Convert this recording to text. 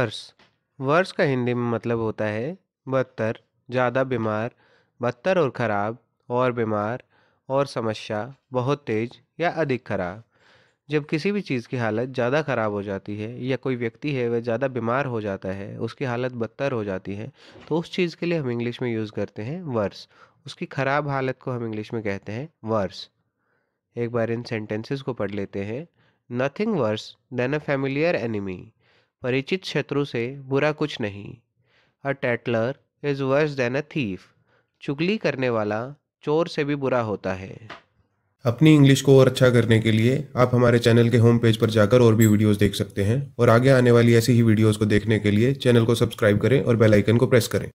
वर्ष वर्ष का हिंदी में मतलब होता है बदतर ज़्यादा बीमार बदतर और ख़राब और बीमार और समस्या बहुत तेज या अधिक खराब जब किसी भी चीज़ की हालत ज़्यादा ख़राब हो जाती है या कोई व्यक्ति है वह ज़्यादा बीमार हो जाता है उसकी हालत बदतर हो जाती है तो उस चीज़ के लिए हम इंग्लिश में यूज़ करते हैं वर्स उसकी ख़राब हालत को हम इंग्लिश में कहते हैं वर्स एक बार इन सेंटेंसेस को पढ़ लेते हैं nothing worse than a familiar enemy परिचित शत्रु से बुरा कुछ नहीं a tattler is worse than a thief चुगली करने वाला चोर से भी बुरा होता है अपनी इंग्लिश को और अच्छा करने के लिए आप हमारे चैनल के होम पेज पर जाकर और भी वीडियोस देख सकते हैं और आगे आने वाली ऐसी ही वीडियोस को देखने के लिए चैनल को सब्सक्राइब करें और बेल आइकन को प्रेस करें